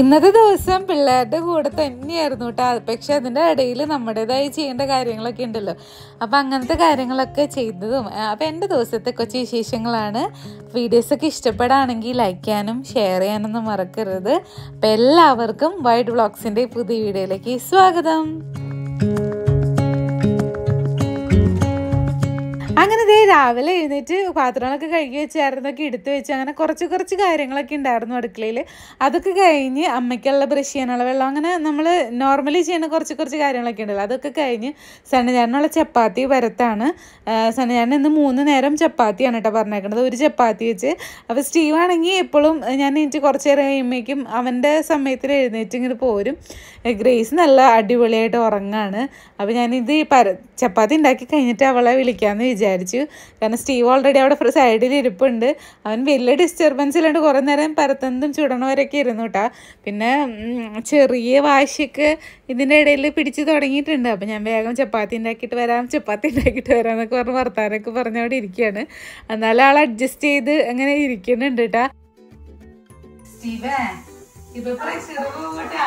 ഇന്നത്തെ ദിവസം പിള്ളേരുടെ കൂടെ തന്നെയായിരുന്നു കേട്ടോ പക്ഷെ അതിൻ്റെ ഇടയിൽ നമ്മുടേതായി ചെയ്യേണ്ട കാര്യങ്ങളൊക്കെ ഉണ്ടല്ലോ അപ്പോൾ അങ്ങനത്തെ കാര്യങ്ങളൊക്കെ ചെയ്തതും അപ്പോൾ എൻ്റെ ദിവസത്തെ കൊച്ചു വിശേഷങ്ങളാണ് വീഡിയോസൊക്കെ ഇഷ്ടപ്പെടുകയാണെങ്കിൽ ലൈക്ക് ചെയ്യാനും ഷെയർ ചെയ്യാനൊന്നും മറക്കരുത് അപ്പോൾ എല്ലാവർക്കും വൈഡ് വ്ളോഗ്സിൻ്റെ പുതിയ വീഡിയോയിലേക്ക് സ്വാഗതം രാവിലെ എഴുന്നേറ്റ് പാത്രങ്ങളൊക്കെ കഴുകി വെച്ച് ആയിരുന്നൊക്കെ എടുത്തു വെച്ച് അങ്ങനെ കുറച്ച് കുറച്ച് കാര്യങ്ങളൊക്കെ ഉണ്ടായിരുന്നു അടുക്കളയിൽ അതൊക്കെ കഴിഞ്ഞ് അമ്മയ്ക്കുള്ള ബ്രഷ് ചെയ്യാനുള്ള വെള്ളം അങ്ങനെ നമ്മൾ നോർമലി ചെയ്യുന്ന കുറച്ച് കുറച്ച് കാര്യങ്ങളൊക്കെ ഉണ്ടല്ലോ അതൊക്കെ കഴിഞ്ഞ് സണ്ണിചാരനുള്ള ചപ്പാത്തി വരത്താണ് സണ്ണിചാരൻ ഇന്ന് മൂന്ന് നേരം ചപ്പാത്തിയാണ് കേട്ടോ പറഞ്ഞേക്കുന്നത് ഒരു ചപ്പാത്തി വെച്ച് അപ്പോൾ ആണെങ്കിൽ എപ്പോഴും ഞാൻ എനിക്ക് കുറച്ച് നേരം കഴിയുമ്പോഴേക്കും അവൻ്റെ സമയത്തിൽ എഴുന്നേറ്റ് ഇങ്ങനെ പോരും ഗ്രേസ് നല്ല അടിപൊളിയായിട്ട് ഉറങ്ങാണ് അപ്പോൾ ഞാനിത് പര ചപ്പാത്തി ഉണ്ടാക്കി കഴിഞ്ഞിട്ട് അവളെ വിളിക്കാമെന്ന് വിചാരിച്ചു കാരണം സ്റ്റീവ് ഓൾറെഡി അവിടെ സൈഡിൽ ഇരിപ്പുണ്ട് അവൻ വലിയ ഡിസ്റ്റർബൻസ് ഇല്ലാണ്ട് കുറേ നേരം പരത്തന്തും ചുടണവരൊക്കെ ഇരുന്നു കേട്ടാ പിന്നെ ചെറിയ വാശിക്ക് ഇതിൻ്റെ ഇടയിൽ പിടിച്ച് തുടങ്ങിയിട്ടുണ്ട് അപ്പം ഞാൻ വേഗം ചപ്പാത്തി ഉണ്ടാക്കിയിട്ട് വരാം ചപ്പാത്തി ഉണ്ടാക്കിയിട്ട് വരാം എന്നൊക്കെ പറഞ്ഞ് വർത്താനൊക്കെ പറഞ്ഞവിടെ ഇരിക്കുകയാണ് എന്നാലും ആൾ അഡ്ജസ്റ്റ് ചെയ്ത് അങ്ങനെ ഇരിക്കുന്നുണ്ട് കേട്ടാ ഇപ്പൊ പ്രഷർ പോകട്ടാ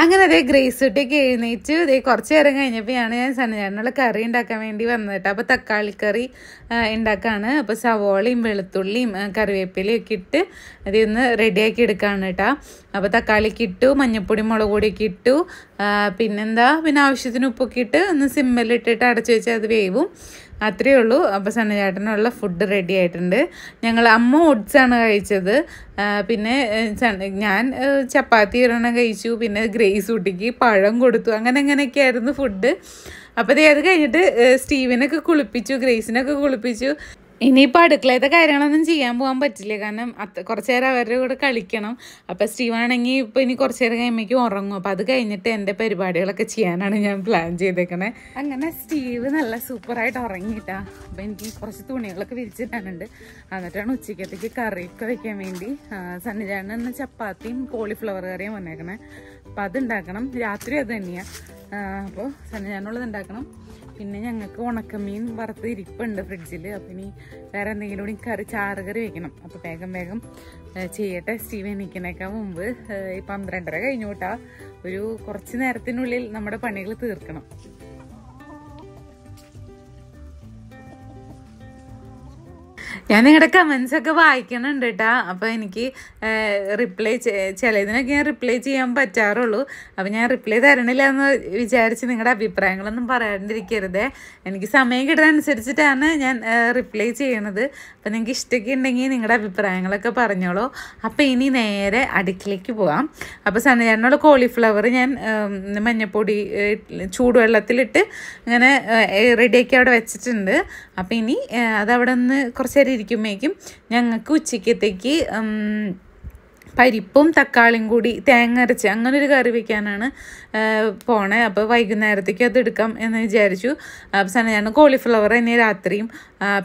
അങ്ങനെ അതേ ഗ്രേസ് ഇട്ടൊക്കെ എഴുന്നേറ്റ് ഇതേ കുറച്ച് നേരം കഴിഞ്ഞപ്പോഴാണ് ഞാൻ ചേട്ടനുള്ള കറി ഉണ്ടാക്കാൻ വേണ്ടി വന്നത് കേട്ടോ അപ്പോൾ കറി ഉണ്ടാക്കുകയാണ് അപ്പോൾ സവോളയും വെളുത്തുള്ളിയും കറിവേപ്പിലയും ഒക്കെ ഇട്ട് ഇതൊന്ന് റെഡിയാക്കി എടുക്കുകയാണ് കേട്ടോ അപ്പോൾ തക്കാളിക്ക് ഇട്ടു മഞ്ഞപ്പൊടി മുളക് പൊടിയൊക്കെ ഇട്ടു പിന്നെന്താ പിന്നെ ആവശ്യത്തിന് ഉപ്പൊക്കെ ഇട്ട് ഒന്ന് സിമ്മിലിട്ടിട്ട് അടച്ചു വെച്ചാൽ അത് വേവും അത്രയേ ഉള്ളൂ അപ്പോൾ സണ്ണചേട്ടനുള്ള ഫുഡ് റെഡി ആയിട്ടുണ്ട് ഞങ്ങൾ അമ്മ ഓട്സാണ് കഴിച്ചത് പിന്നെ ഞാൻ ചപ്പാത്തി ഒരെണ്ണം കഴിച്ചു പിന്നെ ഗ്രേസ് കുട്ടിക്ക് പഴം കൊടുത്തു അങ്ങനെ അങ്ങനെയൊക്കെയായിരുന്നു ഫുഡ് അപ്പോൾ അത് കഴിഞ്ഞിട്ട് സ്റ്റീവിനൊക്കെ കുളിപ്പിച്ചു ഗ്രേസിനൊക്കെ കുളിപ്പിച്ചു ഇനിയിപ്പോൾ അടുക്കളയത്തെ കാര്യങ്ങളൊന്നും ചെയ്യാൻ പോകാൻ പറ്റില്ല കാരണം അത്ത കുറച്ച് നേരം അവരുടെ കൂടെ കളിക്കണം അപ്പോൾ സ്റ്റീവാണെങ്കിൽ ഇപ്പോൾ ഇനി കുറച്ച് നേരം കഴിയുമ്പോഴേക്കും ഉറങ്ങും അപ്പോൾ അത് കഴിഞ്ഞിട്ട് എൻ്റെ പരിപാടികളൊക്കെ ചെയ്യാനാണ് ഞാൻ പ്ലാൻ ചെയ്തേക്കണേ അങ്ങനെ സ്റ്റീവ് നല്ല സൂപ്പറായിട്ട് ഉറങ്ങിയിട്ടാ അപ്പോൾ എനിക്ക് കുറച്ച് തുണികളൊക്കെ വിരിച്ചിട്ടാണുണ്ട് എന്നിട്ടാണ് ഉച്ചക്കത്തേക്ക് കറിയൊക്കെ വെക്കാൻ വേണ്ടി സന്നിധാനം എന്ന ചപ്പാത്തിയും കോളിഫ്ലവർ കറിയും വന്നേക്കണേ അപ്പോൾ അതുണ്ടാക്കണം രാത്രി അത് തന്നെയാണ് അപ്പോൾ സന്നിധാനമുള്ളത് ഉണ്ടാക്കണം പിന്നെ ഞങ്ങൾക്ക് ഉണക്കമീൻ വറുത്ത് ഇരിപ്പുണ്ട് ഫ്രിഡ്ജിൽ അപ്പം ഇനി വേറെ എന്തെങ്കിലും കൂടി കറി ചാറുകറി വെക്കണം അപ്പോൾ വേഗം വേഗം ചെയ്യട്ടെ സ്റ്റീവ് എണീക്കണേക്കാൾ മുമ്പ് ഈ പന്ത്രണ്ടര കഴിഞ്ഞു കൂട്ടാ ഒരു കുറച്ച് നേരത്തിനുള്ളിൽ നമ്മുടെ പണികൾ തീർക്കണം ഞാൻ നിങ്ങളുടെ കമൻസ് ഒക്കെ വായിക്കണുണ്ട് കേട്ടാ അപ്പോൾ എനിക്ക് റിപ്ലൈ ചിലതിനൊക്കെ ഞാൻ റിപ്ലൈ ചെയ്യാൻ പറ്റാറുള്ളൂ അപ്പോൾ ഞാൻ റിപ്ലൈ തരണില്ല എന്ന് വിചാരിച്ച് നിങ്ങളുടെ അഭിപ്രായങ്ങളൊന്നും പറയാണ്ടിരിക്കരുതേ എനിക്ക് സമയം കിട്ടുന്നതനുസരിച്ചിട്ടാണ് ഞാൻ റിപ്ലൈ ചെയ്യണത് അപ്പോൾ നിങ്ങൾക്ക് ഇഷ്ടമൊക്കെ ഉണ്ടെങ്കിൽ നിങ്ങളുടെ അഭിപ്രായങ്ങളൊക്കെ പറഞ്ഞോളൂ അപ്പോൾ ഇനി നേരെ അടുക്കിലേക്ക് പോവാം അപ്പോൾ സണ്ണചേട്ടനോട് കോളിഫ്ലവർ ഞാൻ മഞ്ഞപ്പൊടി ചൂടുവെള്ളത്തിലിട്ട് ഇങ്ങനെ റെഡിയാക്കി അവിടെ വെച്ചിട്ടുണ്ട് അപ്പോൾ ഇനി അതവിടെ നിന്ന് കുറച്ചേരി ഇരിക്കുമ്പോഴേക്കും ഞങ്ങൾക്ക് ഉച്ചയ്ക്കത്തേക്ക് പരിപ്പും തക്കാളിയും കൂടി തേങ്ങ അരച്ച് അങ്ങനെ ഒരു കറി വയ്ക്കാനാണ് പോണേ അപ്പോൾ വൈകുന്നേരത്തേക്ക് അത് എടുക്കാം എന്ന് വിചാരിച്ചു അവസാനം ഞാൻ കോളിഫ്ലവർ തന്നെ രാത്രിയും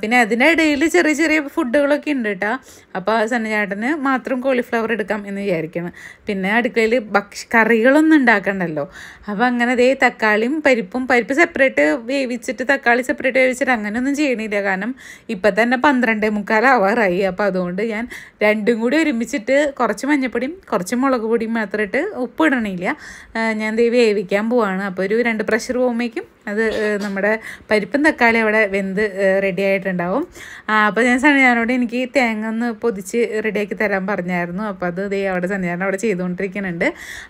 പിന്നെ അതിൻ്റെ ഇടയിൽ ചെറിയ ചെറിയ ഫുഡുകളൊക്കെ ഉണ്ട് കേട്ടോ അപ്പോൾ സന്നചേട്ടന് മാത്രം കോളിഫ്ലവർ എടുക്കാം എന്ന് വിചാരിക്കണം പിന്നെ അടുക്കളയിൽ ഭക്ഷ കറികളൊന്നും ഉണ്ടാക്കണ്ടല്ലോ അപ്പോൾ അങ്ങനെ അതേ തക്കാളിയും പരിപ്പും പരിപ്പ് സെപ്പറേറ്റ് വേവിച്ചിട്ട് തക്കാളി സെപ്പറേറ്റ് വേവിച്ചിട്ട് അങ്ങനെയൊന്നും ചെയ്യണില്ല കാരണം ഇപ്പം തന്നെ പന്ത്രണ്ടേ മുക്കാലാവാറായി അപ്പോൾ അതുകൊണ്ട് ഞാൻ രണ്ടും കൂടി ഒരുമിച്ചിട്ട് കുറച്ച് കുറച്ച് മഞ്ഞപ്പൊടിയും കുറച്ച് മുളക് പൊടിയും മാത്രം ഇട്ട് ഉപ്പ് ഇടണില്ല ഞാൻ ദേവി വേവിക്കാൻ പോവാണ് അപ്പോൾ ഒരു രണ്ട് പ്രഷർ പോകുമ്പോഴേക്കും അത് നമ്മുടെ പരിപ്പും തക്കാളി അവിടെ വെന്ത് റെഡി ആയിട്ടുണ്ടാവും അപ്പോൾ ഞാൻ സണിയാനോട് എനിക്ക് തേങ്ങ ഒന്ന് പൊതിച്ച് റെഡിയാക്കി തരാൻ പറഞ്ഞായിരുന്നു അപ്പോൾ അത് ദേ അവിടെ സണിയാരൻ അവിടെ ചെയ്തുകൊണ്ടിരിക്കുന്നുണ്ട്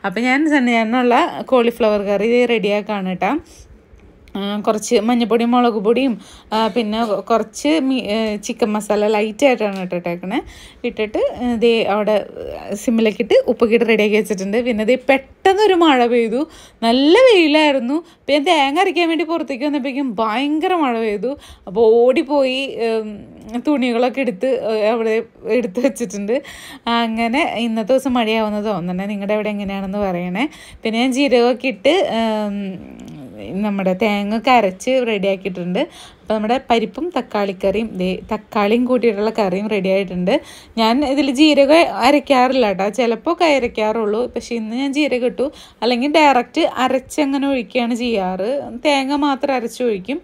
അപ്പോൾ ഞാൻ സണിയാരനുള്ള കോളിഫ്ലവർ കറി റെഡിയാക്കാണ് കേട്ടോ കുറച്ച് മഞ്ഞപ്പൊടിയും മുളക് പൊടിയും പിന്നെ കുറച്ച് ചിക്കൻ മസാല ലൈറ്റായിട്ടാണ് ഇട്ടിട്ടേക്കണേ ഇട്ടിട്ട് ദേ അവിടെ സിമ്മിലേക്കിട്ട് ഉപ്പൊക്കിട്ട് റെഡിയാക്കി വെച്ചിട്ടുണ്ട് പിന്നെ ദേ പെട്ടെന്നൊരു മഴ പെയ്തു നല്ല വെയിലായിരുന്നു പിന്നെ തേങ്ങ അരയ്ക്കാൻ വേണ്ടി പുറത്തേക്ക് വന്നപ്പോഴേക്കും ഭയങ്കര മഴ പെയ്തു അപ്പോൾ ഓടിപ്പോയി തുണികളൊക്കെ എടുത്ത് അവിടെ എടുത്ത് വെച്ചിട്ടുണ്ട് അങ്ങനെ ഇന്നത്തെ ദിവസം മഴയാവുന്നത് തോന്നണേ നിങ്ങളുടെ അവിടെ എങ്ങനെയാണെന്ന് പറയണേ പിന്നെ ഞാൻ ജീരകമൊക്കെ ഇട്ട് നമ്മുടെ തേങ്ങ ഒക്കെ അരച്ച് റെഡിയാക്കിയിട്ടുണ്ട് അപ്പോൾ നമ്മുടെ പരിപ്പും തക്കാളിക്കറിയും തക്കാളിയും കൂട്ടിയിട്ടുള്ള കറിയും റെഡി ആയിട്ടുണ്ട് ഞാൻ ഇതിൽ ജീരകം അരയ്ക്കാറില്ല കേട്ടോ ചിലപ്പോൾ അരയ്ക്കാറുള്ളൂ പക്ഷേ ഇന്ന് ഞാൻ ജീരകം ഇട്ടു അല്ലെങ്കിൽ ഡയറക്റ്റ് അരച്ചങ്ങനെ ഒഴിക്കുകയാണ് ചെയ്യാറ് തേങ്ങ മാത്രം അരച്ചൊഴിക്കും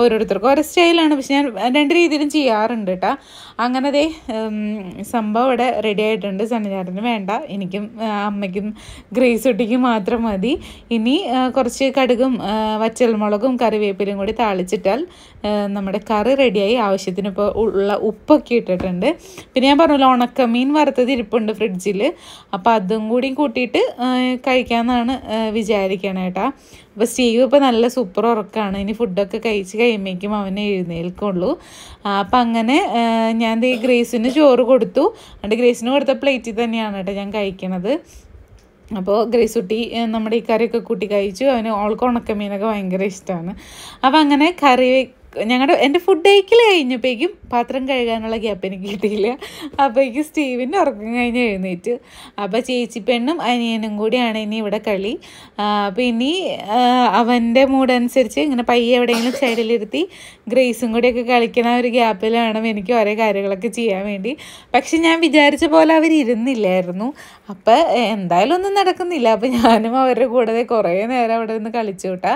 ഓരോരുത്തർക്കും ഓരോ സ്റ്റൈലാണ് പക്ഷെ ഞാൻ രണ്ട് രീതിയിലും ചെയ്യാറുണ്ട് കേട്ടോ അങ്ങനെ സംഭവം ഇവിടെ റെഡി ആയിട്ടുണ്ട് സണ്ണിചാറിന് വേണ്ട എനിക്കും അമ്മയ്ക്കും ഗ്രേസ് ഒട്ടിക്കും മാത്രം മതി ഇനി കുറച്ച് കടുകും വച്ചൽമുളകും കറിവേപ്പിലും കൂടി താളിച്ചിട്ടാൽ നമ്മുടെ കറി റെഡിയായി ആവശ്യത്തിന് ഇപ്പോൾ ഉള്ള ഉപ്പൊക്കെ ഇട്ടിട്ടുണ്ട് പിന്നെ ഞാൻ പറഞ്ഞല്ലോ ഉണക്കമീൻ വറുത്തത് ഇരിപ്പുണ്ട് ഫ്രിഡ്ജിൽ അപ്പോൾ അതും കൂടി കൂട്ടിയിട്ട് കഴിക്കാമെന്നാണ് വിചാരിക്കണേട്ടാ അപ്പോൾ സ്റ്റീവ് ഇപ്പോൾ നല്ല സൂപ്പർ ഉറക്കമാണ് ഇനി ഫുഡൊക്കെ കഴിച്ച് കഴിയുമ്പോഴേക്കും അവനെ എഴുന്നേൽക്കുള്ളൂ അപ്പം അങ്ങനെ ഞാൻ ഈ ഗ്രേസിന് ചോറ് കൊടുത്തു എന്നിട്ട് ഗ്രേസിന് കൊടുത്ത പ്ലേറ്റിൽ തന്നെയാണ് കേട്ടോ ഞാൻ കഴിക്കണത് അപ്പോൾ ഗ്രേസുട്ടി നമ്മുടെ ഈ കറിയൊക്കെ കൂട്ടി കഴിച്ചു അവന് ഓൾക്ക് ഉണക്കമീനൊക്കെ ഭയങ്കര ഇഷ്ടമാണ് അപ്പം അങ്ങനെ കറി ഞങ്ങളുടെ എൻ്റെ ഫുഡ് കഴിക്കൽ കഴിഞ്ഞപ്പോഴേക്കും പാത്രം കഴുകാനുള്ള ഗ്യാപ്പ് എനിക്ക് കിട്ടിയില്ല അപ്പോഴേക്കും സ്റ്റീവിന് ഉറക്കം കഴിഞ്ഞ് എഴുന്നേറ്റ് അപ്പോൾ ചേച്ചി പെണ്ണും അനിയനും കൂടിയാണ് ഇനി ഇവിടെ കളി അപ്പോൾ ഇനി അവൻ്റെ മൂഡനുസരിച്ച് ഇങ്ങനെ പയ്യെ എവിടെയെങ്കിലും സൈഡിലിരുത്തി ഗ്രേസും കൂടിയൊക്കെ കളിക്കുന്ന ഒരു ഗ്യാപ്പിൽ വേണം എനിക്ക് ഓരോ കാര്യങ്ങളൊക്കെ ചെയ്യാൻ വേണ്ടി പക്ഷെ ഞാൻ വിചാരിച്ച പോലെ അവർ ഇരുന്നില്ലായിരുന്നു അപ്പോൾ എന്തായാലും ഒന്നും നടക്കുന്നില്ല അപ്പോൾ ഞാനും അവരുടെ കൂടെ കുറേ നേരം അവിടെ നിന്ന് കളിച്ചു വിട്ടാ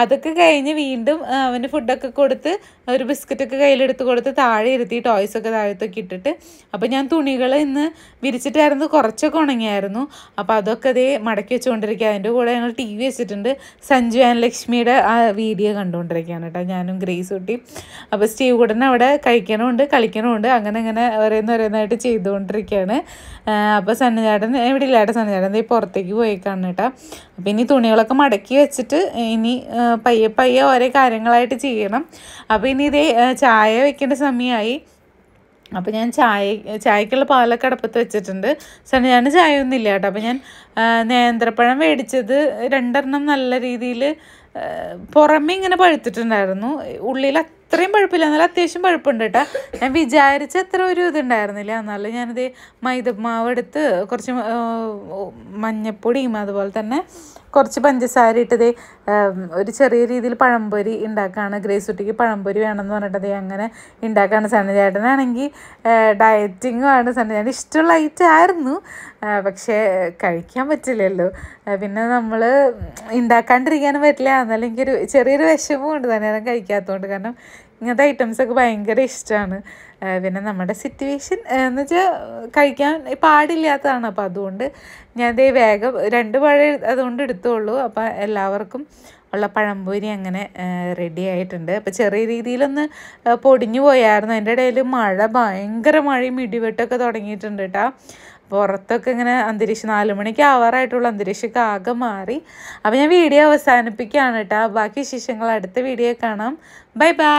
അതൊക്കെ കഴിഞ്ഞ് വീണ്ടും അവൻ്റെ ഫുഡൊക്കെ കൊടുത്ത് കൊടുത്ത് ഒരു ബിസ്ക്കറ്റൊക്കെ കയ്യിലെടുത്ത് കൊടുത്ത് താഴെ ഇരുത്തി ടോയ്സൊക്കെ താഴത്തൊക്കെ ഇട്ടിട്ട് അപ്പോൾ ഞാൻ തുണികൾ ഇന്ന് വിരിച്ചിട്ടായിരുന്നു കുറച്ചൊക്കെ ഉണങ്ങിയായിരുന്നു അപ്പോൾ അതൊക്കെ അതേ മടക്കി വെച്ചുകൊണ്ടിരിക്കുക അതിൻ്റെ കൂടെ ഞങ്ങൾ ടി വി വെച്ചിട്ടുണ്ട് സഞ്ജു ആൻഡ് ലക്ഷ്മിയുടെ ആ വീഡിയോ കണ്ടുകൊണ്ടിരിക്കുകയാണ് കേട്ടോ ഞാനും ഗ്രേസ് കൂട്ടി അപ്പോൾ സ്റ്റീവ് കൂടനെ അവിടെ കഴിക്കണമുണ്ട് കളിക്കണമുണ്ട് അങ്ങനെ അങ്ങനെ ഓരോന്ന് ഓരോന്നായിട്ട് ചെയ്തുകൊണ്ടിരിക്കുകയാണ് അപ്പോൾ സണ്ണുചാട്ടൻ എവിടെ ഇല്ലാട്ടെ സണ്ണുചാട്ടൻ ഈ പുറത്തേക്ക് പോയേക്കാണ് കേട്ടോ അപ്പോൾ ഇനി തുണികളൊക്കെ മടക്കി വെച്ചിട്ട് ഇനി പയ്യെ പയ്യെ ഓരോ കാര്യങ്ങളായിട്ട് ചെയ്യണം അപ്പോൾ ഇനി ഇതേ ചായ വയ്ക്കേണ്ട സമയമായി അപ്പോൾ ഞാൻ ചായ ചായക്കുള്ള പാലൊക്കെ അടപ്പത്ത് വെച്ചിട്ടുണ്ട് സാറിന് ഞാൻ ചായ ഒന്നും ഇല്ല കേട്ടോ അപ്പോൾ ഞാൻ നേന്ത്രപ്പഴം മേടിച്ചത് രണ്ടെണ്ണം നല്ല രീതിയിൽ പുറമേ ഇങ്ങനെ പഴുത്തിട്ടുണ്ടായിരുന്നു ഉള്ളിൽ അത്രയും പഴുപ്പില്ല എന്നാലും അത്യാവശ്യം പഴുപ്പുണ്ട് കേട്ടോ ഞാൻ വിചാരിച്ച അത്ര ഒരു ഇതുണ്ടായിരുന്നില്ല എന്നാലും ഞാനിത് മാവ് എടുത്ത് കുറച്ച് മഞ്ഞപ്പൊടിയും അതുപോലെ തന്നെ കുറച്ച് പഞ്ചസാര ഇട്ടത് ഒരു ചെറിയ രീതിയിൽ പഴംപൊരി ഉണ്ടാക്കുകയാണ് കുട്ടിക്ക് പഴംപൊരി വേണമെന്ന് പറഞ്ഞിട്ടത് അങ്ങനെ ഉണ്ടാക്കുകയാണ് സണ്ണിചേട്ടനാണെങ്കിൽ ആണ് സണ്ണിചേട്ടൻ ഇഷ്ടമുള്ള ഐറ്റം ആയിരുന്നു പക്ഷേ കഴിക്കാൻ പറ്റില്ലല്ലോ പിന്നെ നമ്മൾ ഉണ്ടാക്കാണ്ടിരിക്കാനും പറ്റില്ല എന്നാലും എനിക്കൊരു ചെറിയൊരു ഉണ്ട് തന്നെ കഴിക്കാത്തതുകൊണ്ട് കാരണം ഇങ്ങനത്തെ ഐറ്റംസൊക്കെ ഭയങ്കര ഇഷ്ടമാണ് പിന്നെ നമ്മുടെ സിറ്റുവേഷൻ എന്ന് വെച്ചാൽ കഴിക്കാൻ പാടില്ലാത്തതാണ് അപ്പോൾ അതുകൊണ്ട് ഞാൻ ഇതേ വേഗം രണ്ട് പഴം അതുകൊണ്ട് എടുത്തുള്ളൂ അപ്പോൾ എല്ലാവർക്കും ഉള്ള പഴംപൊരി അങ്ങനെ റെഡി ആയിട്ടുണ്ട് അപ്പോൾ ചെറിയ രീതിയിലൊന്ന് പൊടിഞ്ഞു പോയായിരുന്നു അതിൻ്റെ ഇടയിൽ മഴ ഭയങ്കര മഴയും ഇടിവെട്ടൊക്കെ തുടങ്ങിയിട്ടുണ്ട് കേട്ടോ പുറത്തൊക്കെ ഇങ്ങനെ അന്തരീക്ഷം നാല് മണിക്ക് ആവാറായിട്ടുള്ള അന്തരീക്ഷമൊക്കെ ആകെ മാറി അപ്പോൾ ഞാൻ വീഡിയോ അവസാനിപ്പിക്കുകയാണ് കേട്ടോ ബാക്കി വിശേഷങ്ങൾ അടുത്ത വീഡിയോ കാണാം ബൈ ബൈ